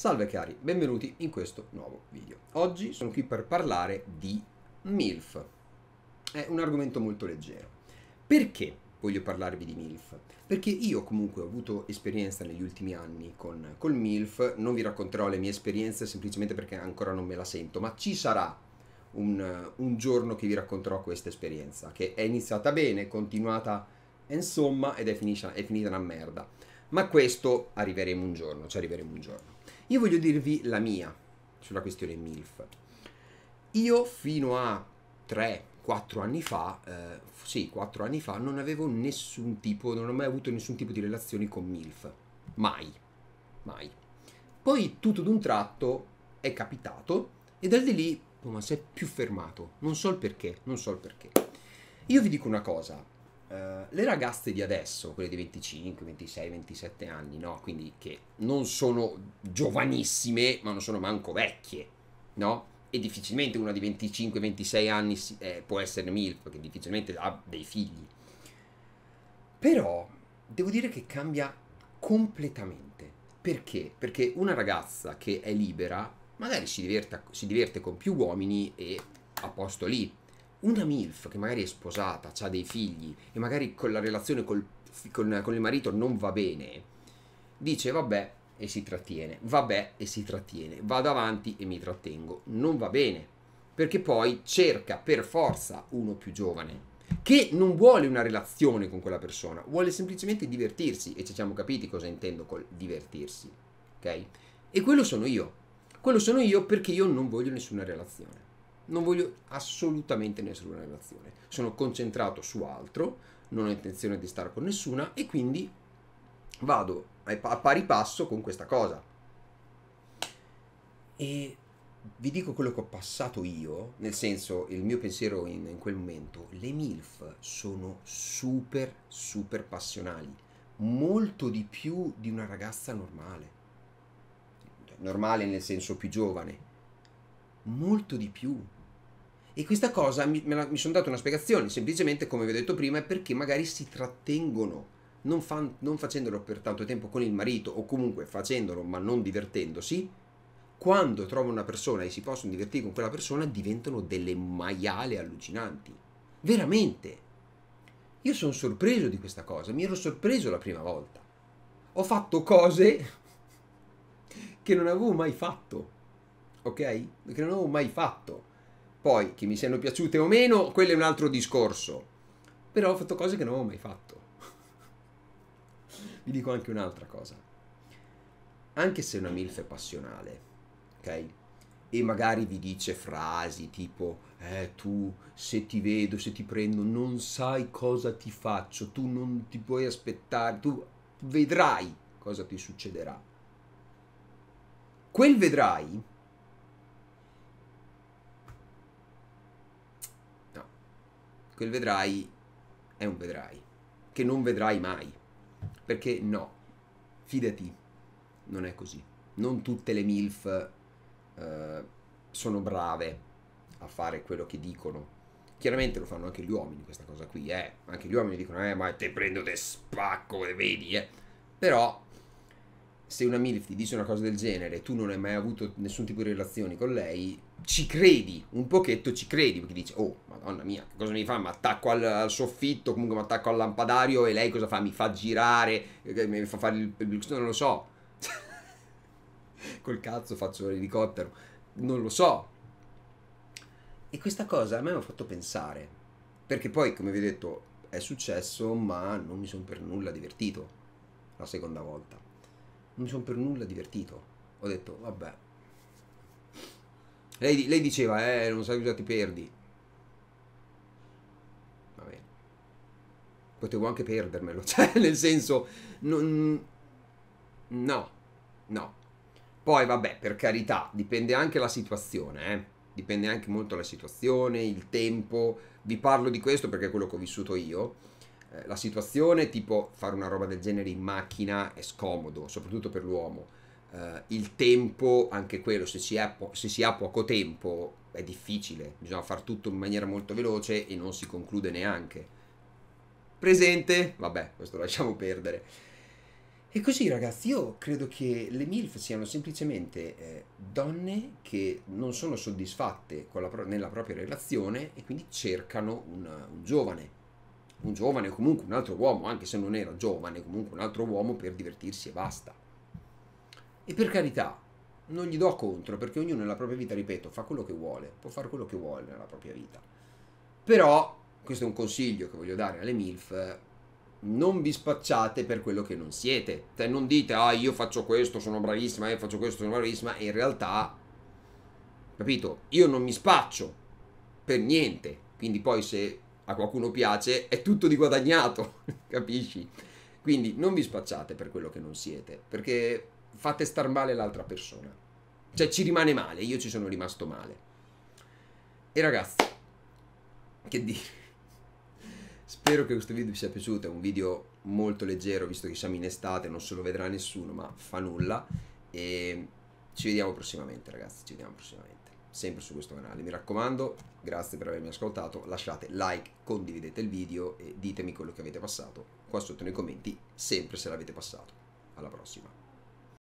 Salve cari, benvenuti in questo nuovo video. Oggi sono qui per parlare di MILF. È un argomento molto leggero. Perché voglio parlarvi di MILF? Perché io comunque ho avuto esperienza negli ultimi anni con col MILF, non vi racconterò le mie esperienze semplicemente perché ancora non me la sento, ma ci sarà un, un giorno che vi racconterò questa esperienza, che è iniziata bene, continuata insomma ed è, finisha, è finita una merda ma questo arriveremo un giorno, ci arriveremo un giorno. Io voglio dirvi la mia sulla questione MILF. Io fino a 3-4 anni fa, eh, sì, 4 anni fa, non avevo nessun tipo, non ho mai avuto nessun tipo di relazioni con MILF. Mai, mai. Poi tutto d'un tratto è capitato e dal di lì, oh, ma si è più fermato. Non so il perché, non so il perché. Io vi dico una cosa, eh, le ragazze di adesso, quelle di 25, 26, 27 anni, no? Quindi che non sono giovanissime, ma non sono manco vecchie, no? E difficilmente una di 25, 26 anni eh, può essere MILF, perché difficilmente ha dei figli. Però devo dire che cambia completamente. Perché? Perché una ragazza che è libera magari si, diverta, si diverte con più uomini e a posto lì una MILF che magari è sposata, ha dei figli e magari con la relazione col, con, con il marito non va bene, dice vabbè e si trattiene, vabbè e si trattiene, vado avanti e mi trattengo. Non va bene, perché poi cerca per forza uno più giovane che non vuole una relazione con quella persona, vuole semplicemente divertirsi e ci siamo capiti cosa intendo col divertirsi, ok? E quello sono io. Quello sono io perché io non voglio nessuna relazione non voglio assolutamente nessuna relazione. Sono concentrato su altro, non ho intenzione di stare con nessuna e quindi vado a pari passo con questa cosa. E vi dico quello che ho passato io, nel senso il mio pensiero in, in quel momento, le MILF sono super, super passionali, molto di più di una ragazza normale, normale nel senso più giovane, molto di più, e questa cosa mi, la, mi sono dato una spiegazione, semplicemente come vi ho detto prima, è perché magari si trattengono, non, fan, non facendolo per tanto tempo con il marito o comunque facendolo ma non divertendosi, quando trovano una persona e si possono divertire con quella persona diventano delle maiale allucinanti. Veramente. Io sono sorpreso di questa cosa, mi ero sorpreso la prima volta. Ho fatto cose che non avevo mai fatto, ok? Che non avevo mai fatto. Poi, che mi siano piaciute o meno, quello è un altro discorso. Però ho fatto cose che non avevo mai fatto. Vi dico anche un'altra cosa. Anche se una MILF è passionale, ok? E magari vi dice frasi tipo, eh tu, se ti vedo, se ti prendo, non sai cosa ti faccio, tu non ti puoi aspettare, tu vedrai cosa ti succederà. Quel vedrai quel vedrai è un vedrai, che non vedrai mai. Perché no, fidati, non è così. Non tutte le MILF eh, sono brave a fare quello che dicono. Chiaramente lo fanno anche gli uomini questa cosa qui, eh. Anche gli uomini dicono, eh, ma te prendo te spacco, e vedi, eh. Però se una MILF ti dice una cosa del genere e tu non hai mai avuto nessun tipo di relazioni con lei, ci credi, un pochetto ci credi, perché dici, oh, madonna mia, che cosa mi fa? Mi attacco al, al soffitto, comunque mi attacco al lampadario e lei cosa fa? Mi fa girare, eh, mi fa fare il, il non lo so. Col cazzo faccio l'elicottero, non lo so. E questa cosa a me mi ha fatto pensare, perché poi, come vi ho detto, è successo, ma non mi sono per nulla divertito la seconda volta mi sono per nulla divertito. Ho detto, vabbè. Lei, lei diceva, eh, non sai cosa ti perdi. Va bene. Potevo anche perdermelo, cioè, nel senso, non... No, no. Poi, vabbè, per carità, dipende anche la situazione, eh. Dipende anche molto la situazione, il tempo. Vi parlo di questo perché è quello che ho vissuto io eh, la situazione, tipo fare una roba del genere in macchina è scomodo, soprattutto per l'uomo. Uh, il tempo, anche quello, se si, po- se si, ha poco tempo è difficile, bisogna fare tutto in maniera molto veloce e non si conclude neanche. Presente? Vabbè, questo lasciamo perdere. E così ragazzi, io credo che le MILF siano semplicemente eh, donne che non sono soddisfatte pro- nella propria relazione e quindi cercano un, un giovane un giovane o comunque un altro uomo, anche se non era giovane, comunque un altro uomo per divertirsi e basta. E per carità, non gli do contro, perché ognuno nella propria vita, ripeto, fa quello che vuole, può fare quello che vuole nella propria vita. Però, questo è un consiglio che voglio dare alle MILF, non vi spacciate per quello che non siete. Cioè, non dite, ah, io faccio questo, sono bravissima, io faccio questo, sono bravissima, e in realtà, capito, io non mi spaccio per niente. Quindi poi se a qualcuno piace, è tutto di guadagnato, capisci? Quindi non vi spacciate per quello che non siete, perché fate star male l'altra persona. Cioè ci rimane male, io ci sono rimasto male. E ragazzi, che dire? Spero che questo video vi sia piaciuto, è un video molto leggero visto che siamo in estate, non se lo vedrà nessuno, ma fa nulla. E ci vediamo prossimamente ragazzi, ci vediamo prossimamente sempre su questo canale. Mi raccomando, grazie per avermi ascoltato, lasciate like, condividete il video e ditemi quello che avete passato qua sotto nei commenti, sempre se l'avete passato. Alla prossima.